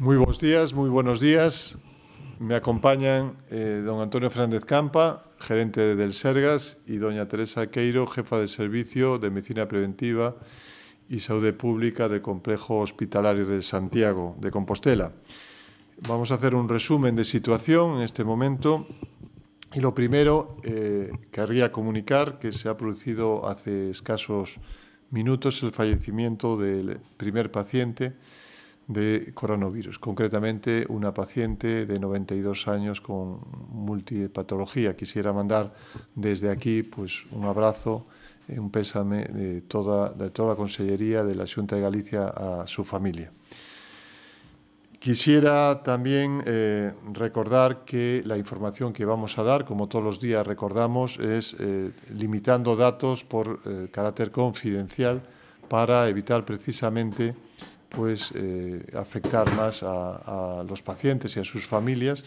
Muy buenos días, muy buenos días. Me acompañan eh, don Antonio Fernández Campa, gerente del Sergas, y doña Teresa Queiro, jefa de Servicio de Medicina Preventiva y Salud Pública del Complejo Hospitalario de Santiago de Compostela. Vamos a hacer un resumen de situación en este momento. Y lo primero, eh, querría comunicar que se ha producido hace escasos minutos el fallecimiento del primer paciente de coronavirus, concretamente una paciente de 92 años con multipatología. Quisiera mandar desde aquí pues, un abrazo, eh, un pésame de toda, de toda la Consellería de la Junta de Galicia a su familia. Quisiera también eh, recordar que la información que vamos a dar, como todos los días recordamos, es eh, limitando datos por carácter confidencial para evitar precisamente pues eh, afectar más a, los pacientes y a sus familias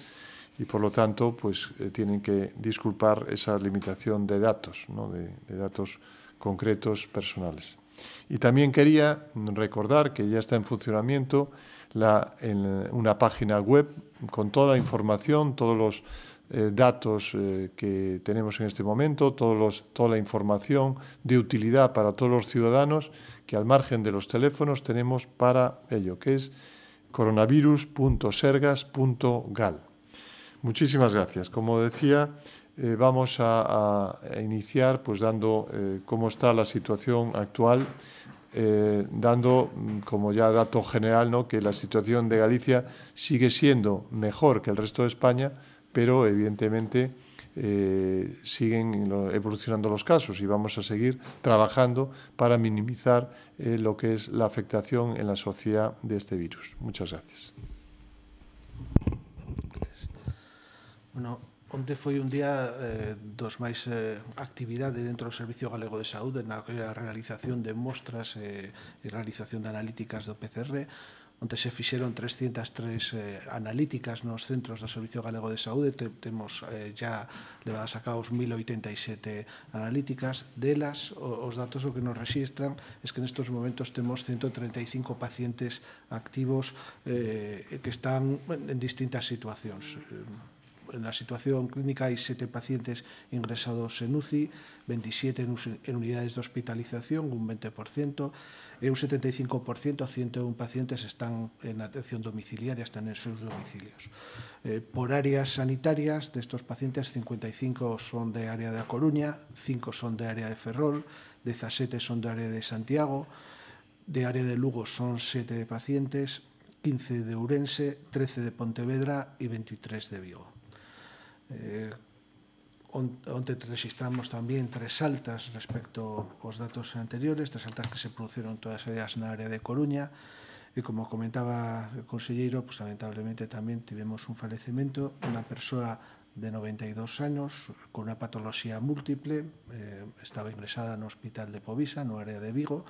y por lo tanto pues eh, tienen que disculpar esa limitación de datos, ¿no? de, datos concretos personales. Y también quería recordar que ya está en funcionamiento la, una página web con toda la información, todos los eh, datos eh, que tenemos en este momento, toda la información de utilidad para todos los ciudadanos que al margen de los teléfonos tenemos para ello, que es coronavirus.sergas.gal. Muchísimas gracias. Como decía, eh, vamos a, iniciar pues dando cómo está la situación actual. dando mm, como ya dato general ¿no? que la situación de Galicia sigue siendo mejor que el resto de España, pero evidentemente eh, siguen evolucionando los casos y vamos a seguir trabajando para minimizar eh, lo que es la afectación en la sociedad de este virus. Muchas gracias. Bueno, onte fue un día eh, dos máis eh, dentro del Servicio Galego de Saúde la realización de muestras y eh, e realización de analíticas de PCR, onde se fixeron 303 eh, analíticas nos centros do Servicio Galego de Saúde, Te, temos eh, ya levadas a cabo 1087 analíticas, delas o, os datos o que nos registran es que nestos momentos temos 135 pacientes activos eh, que están en distintas situacións. Eh, na situación clínica hai sete pacientes ingresados en UCI, 27 en unidades de hospitalización, un 20%, e un 75%, 101 pacientes están en atención domiciliaria, están en seus domicilios. Eh, por áreas sanitarias, destos pacientes, 55 son de área da Coruña, 5 son de área de Ferrol, 17 son de área de Santiago, de área de Lugo son sete pacientes, 15 de Ourense, 13 de Pontevedra y 23 de Vigo. Eh, onte registramos tamén tres altas respecto aos datos anteriores, tres altas que se produceron todas ellas na área de Coruña, e como comentaba o conselleiro, pues, lamentablemente tamén tivemos un falecemento unha persoa de 92 anos con unha patoloxía múltiple, eh, estaba ingresada no hospital de Povisa, no área de Vigo,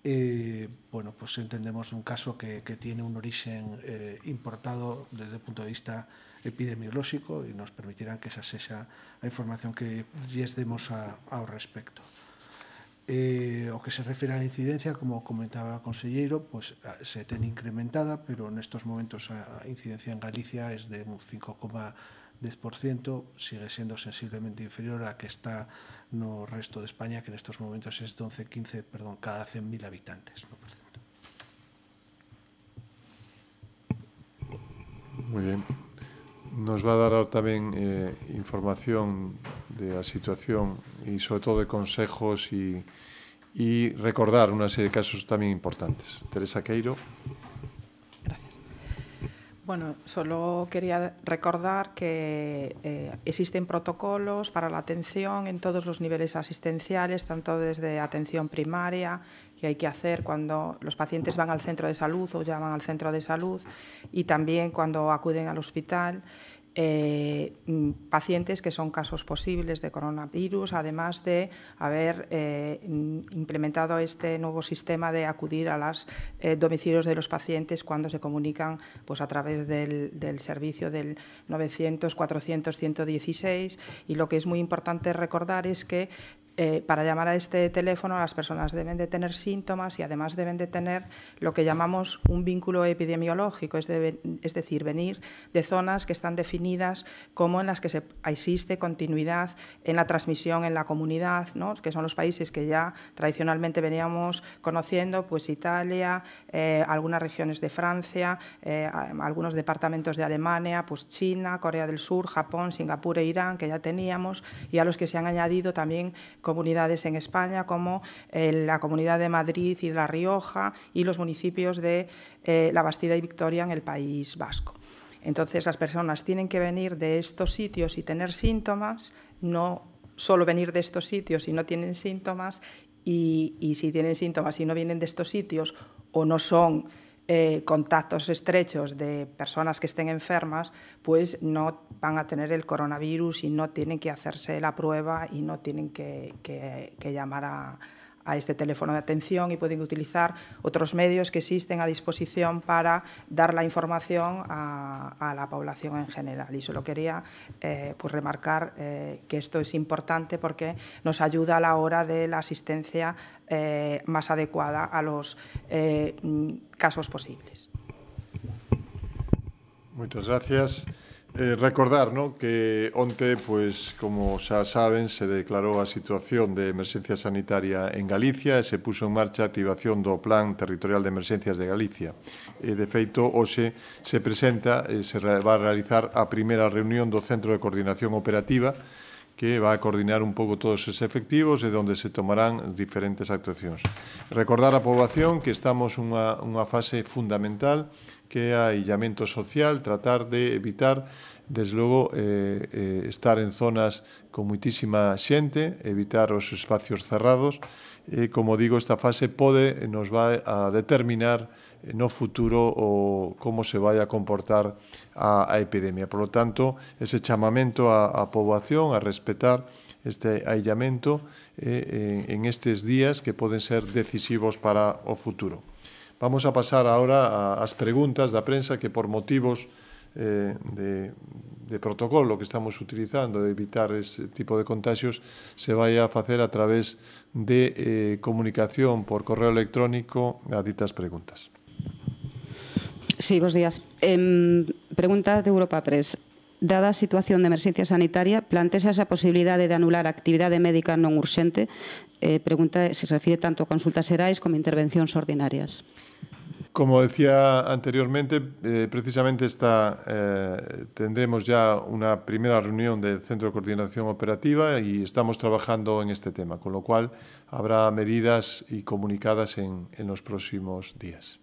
e, bueno, pues entendemos un caso que, que tiene un orixen eh, importado desde o punto de vista epidemiolóxico e nos permitirán que esa sexa a información que lles demos a, ao respecto. Eh, o que se refere á incidencia, como comentaba o conselleiro, pues, ah, se ten incrementada, pero nestos momentos a incidencia en Galicia é de un 5,10%, sigue sendo sensiblemente inferior a que está no resto de España, que nestos momentos é 11, 15, perdón, cada 100.000 habitantes. No Muy bien. nos va a dar también eh, información de la situación y, sobre todo de consejos y recordar una serie de casos también importantes. Teresa Queiro. Gracias. Bueno, solo quería recordar que eh, existen protocolos para la atención en todos los niveles asistenciales, tanto desde atención primaria, que hay que hacer cuando los pacientes van al centro de salud o llaman al centro de salud y también cuando acuden al hospital. Eh, mm, pacientes que son casos posibles de coronavirus, además de haber eh, mm, implementado este nuevo sistema de acudir a los eh, domicilios de los pacientes cuando se comunican pues, a través del, del, servicio del 900, 400, 116. Y lo que es muy importante recordar es que eh, para llamar a este teléfono las personas deben de tener síntomas y además deben de tener lo que llamamos un vínculo epidemiológico, es, decir, venir de zonas que están definidas como en las que se, existe continuidad en la transmisión en la comunidad, que son los países que ya tradicionalmente veníamos conociendo, pues Italia, eh, algunas regiones de Francia, eh, algunos departamentos de Alemania, pues China, Corea del Sur, Japón, Singapur e Irán, que ya teníamos, y a los que se han añadido también comunidades en España como eh, la Comunidad de Madrid y La Rioja y los municipios de eh, La Bastida y Victoria en el País Vasco. Entonces, las personas tienen que venir de estos sitios y tener síntomas, no solo venir de estos sitios y no tienen síntomas, y si tienen síntomas y no vienen de estos sitios o no son eh, contactos estrechos de personas que estén enfermas, pues no van a tener el coronavirus y no tienen que hacerse la prueba y no tienen que llamar a, a este teléfono de atención y pueden utilizar otros medios que existen a disposición para dar la información a, la población en general. Y solo quería eh, pues remarcar eh, que esto es importante porque nos ayuda a la hora de la asistencia eh, más adecuada a los mm, casos posibles. Muchas gracias. Eh, recordar ¿no? que onte, pues, como xa saben, se declarou a situación de emerxencia sanitaria en Galicia e se puso en marcha a activación do Plan Territorial de Emerxencias de Galicia. E, de feito, hoxe se presenta e eh, se va a realizar a primeira reunión do Centro de Coordinación Operativa que va a coordinar un pouco todos os efectivos e onde se tomarán diferentes actuacións. Recordar a poboación que estamos unha, unha fase fundamental que é a illamento social, tratar de evitar desde logo eh, eh, estar en zonas con muitísima xente, evitar os espacios cerrados e, como digo, esta fase pode nos vai a determinar no futuro o como se vai a comportar a, a epidemia. Por lo tanto, ese chamamento a, a poboación a respetar este aillamento eh, en, en estes días que poden ser decisivos para o futuro. Vamos a pasar ahora ás preguntas da prensa que por motivos eh, de, de protocolo que estamos utilizando de evitar ese tipo de contagios se vai a facer a través de eh, comunicación por correo electrónico a ditas preguntas. Sí, buenos días. Em, pregunta de Europa Press. Dada situación de emergencia sanitaria, ¿plantea esa posibilidad de anular actividad médica no urgente? Eh, pregunta si se refiere tanto a consultas ERAIS como a intervencións ordinarias. Como decía anteriormente, eh, precisamente esta, eh, tendremos ya una primera reunión del Centro de Coordinación Operativa y estamos trabajando en este tema, con lo cual habrá medidas y comunicadas en, los próximos días.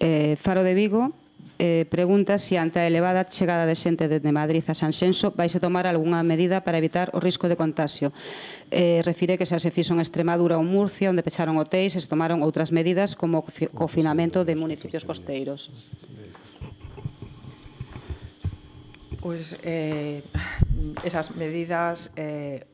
Eh, Faro de Vigo eh, pregunta se si ante a elevada chegada de xente de Madrid a vais vaise tomar algunha medida para evitar o risco de contagio. Eh, refire que xa se fixo en Extremadura ou Murcia, onde pecharon hotéis e se tomaron outras medidas como o confinamento de municipios costeiros. Pues eh, esas medidas eh,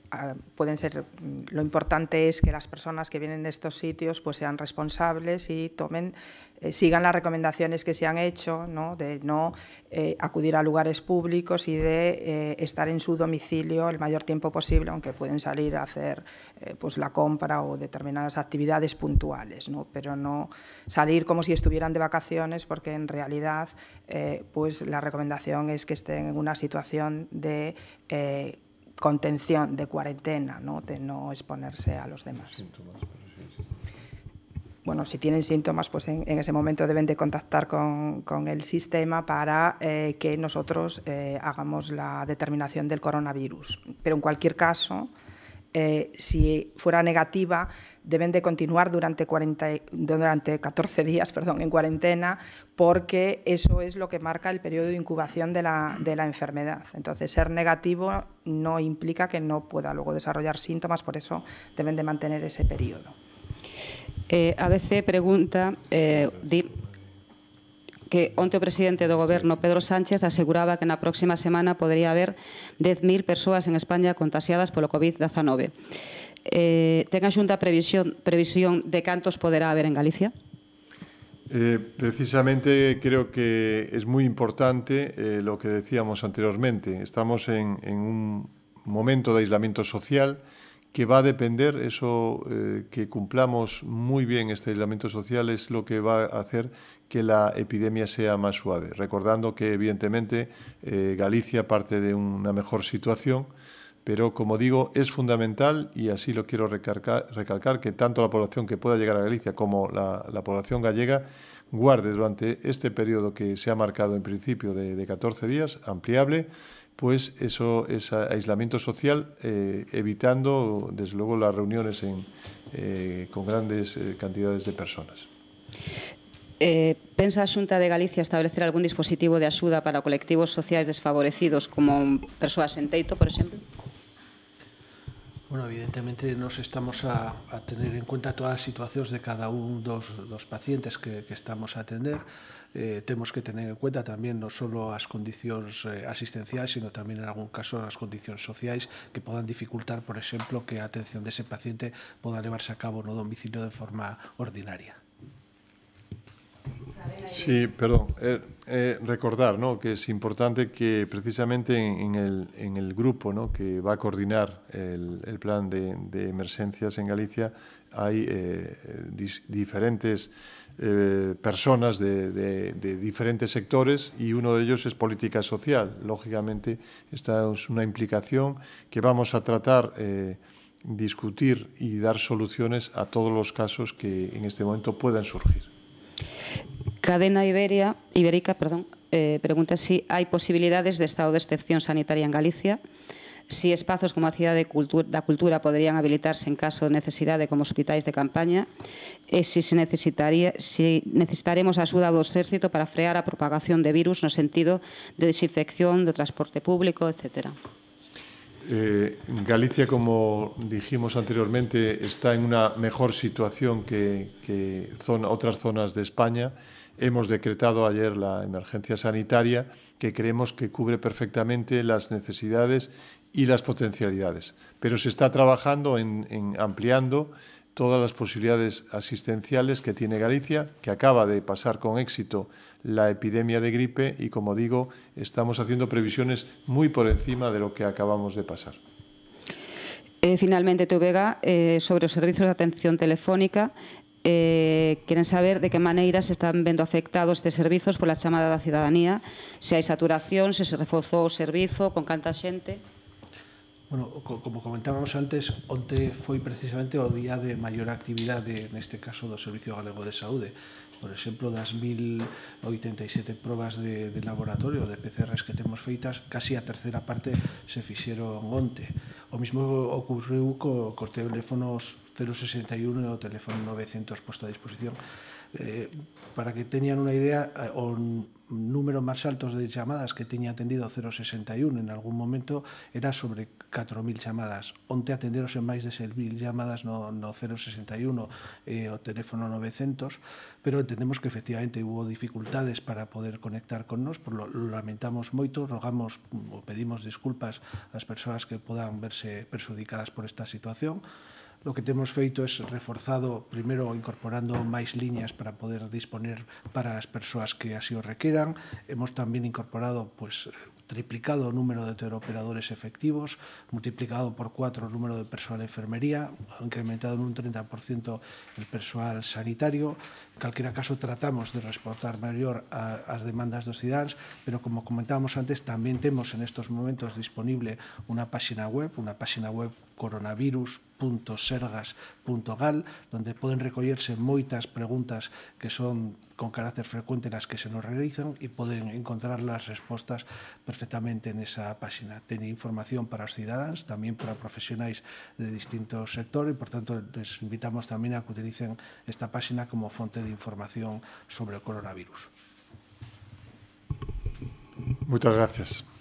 pueden ser, lo importante es que las personas que vienen de estos sitios pues sean responsables y tomen Eh, sigan las recomendaciones que se han hecho, de no eh, acudir a lugares públicos y de eh, estar en su domicilio el mayor tiempo posible, aunque pueden salir a hacer pues la compra o determinadas actividades puntuales, pero no salir como si estuvieran de vacaciones, porque en realidad pues la recomendación es que estén en una situación de contención, de cuarentena, de no exponerse a los demás bueno, si tienen síntomas, pues en, ese momento deben de contactar con, el sistema para eh, que nosotros eh, hagamos la determinación del coronavirus. Pero en cualquier caso, eh, si fuera negativa, deben de continuar durante, 14 días perdón, en cuarentena, porque eso es lo que marca el periodo de incubación de la, de la, enfermedad. Entonces, ser negativo no implica que no pueda luego desarrollar síntomas, por eso deben de mantener ese periodo. Eh, ABC pregunta eh, que el o presidente de gobierno Pedro Sánchez aseguraba que en la próxima semana podría haber 10.000 personas en España contagiadas por la COVID-19. Eh, ten a previsión, previsión de cuántos poderá haber en Galicia? Eh, precisamente creo que es muy importante lo que decíamos anteriormente. Estamos en un momento de aislamiento social que va a depender, eso eh, que cumplamos muy bien este aislamiento social es lo que va a hacer que la epidemia sea más suave. Recordando que, evidentemente, eh, Galicia parte de una mejor situación, pero, como digo, es fundamental, y así lo quiero recalcar, que tanto la población que pueda llegar a Galicia como la, población gallega guarde durante este periodo que se ha marcado en principio de, de 14 días, ampliable, pues eso, ese aislamiento social, eh, evitando desde luego las reuniones en, eh, con grandes eh, cantidades de personas. Eh, pensa a Xunta de Galicia establecer algún dispositivo de axuda para colectivos sociais desfavorecidos como persoas en teito, por exemplo? Bueno, evidentemente nos estamos a, a tener en cuenta todas as situacións de cada un dos, dos pacientes que, que estamos a atender eh, temos que tener en cuenta tamén non só as condicións eh, asistenciais, sino tamén en algún caso as condicións sociais que podan dificultar, por exemplo, que a atención dese paciente poda levarse a cabo no domicilio de forma ordinaria. Sí, perdón. Eh, eh, recordar ¿no? que es importante que precisamente en, el, grupo que va a coordinar el, plan de, emergencias en Galicia hay eh, diferentes personas de, de, diferentes sectores y uno de ellos es política social. Lógicamente, esta es una implicación que vamos a tratar discutir y dar soluciones a todos los casos que en este momento puedan surgir. Cadena Iberia, Ibérica perdón, eh, pregunta si hay posibilidades de estado de excepción sanitaria en Galicia, si espacios como la Ciudad de la Cultura podrían habilitarse en caso de necesidad de como hospitales de campaña, eh, si, se necesitaría, necesitaremos a axuda do exército para frear la propagación de virus el sentido de desinfección de transporte público, etcétera. Eh, Galicia, como dijimos anteriormente, está en una mejor situación que, otras zonas de España. Hemos decretado ayer la emergencia sanitaria que creemos que cubre perfectamente las necesidades y las potencialidades, pero se está trabajando en, ampliando todas las posibilidades asistenciales que tiene Galicia, que acaba de pasar con éxito la epidemia de gripe y, como digo, estamos haciendo previsiones muy por encima de lo que acabamos de pasar. Eh, finalmente, Tubega, eh, sobre los servicios de atención telefónica, eh, queren saber de que maneira se están vendo afectados estes servizos pola chamada da cidadanía, se hai saturación, se se reforzou o servizo, con canta xente... Bueno, como comentábamos antes, onte foi precisamente o día de maior actividade, neste caso, do Servicio Galego de Saúde. Por exemplo, das 1087 probas de, de laboratorio de PCRs que temos feitas, casi a terceira parte se fixeron onte. O mismo ocurriu co, co teléfonos 061 o teléfono 900 posto a disposición eh, para que teñan unha idea eh, o número máis altos de chamadas que teña atendido 061 en algún momento era sobre 4.000 chamadas onte atenderose máis de 6.000 chamadas no, no 061 eh, o teléfono 900 pero entendemos que efectivamente hubo dificultades para poder conectar con nos por lo, lo lamentamos moito rogamos ou pedimos disculpas ás persoas que podan verse persudicadas por esta situación lo que temos feito é reforzado primeiro incorporando máis liñas para poder disponer para as persoas que así o requeran. Hemos tamén incorporado pues, triplicado o número de teleoperadores efectivos, multiplicado por 4 o número de personal de enfermería, incrementado en un 30% el personal sanitario. En calquera caso, tratamos de responder maior as demandas dos cidadáns, pero como comentábamos antes, tamén temos en estos momentos disponible unha páxina web, unha páxina web coronavirus.sergas.gal, donde poden recollerse moitas preguntas que son con carácter frecuente nas que se nos realizan e poden encontrar as respostas perfectamente nesa páxina. Ten información para os cidadáns, tamén para profesionais de distintos sectores e, por tanto, les invitamos tamén a que utilicen esta páxina como fonte de información sobre o coronavirus. Moitas gracias.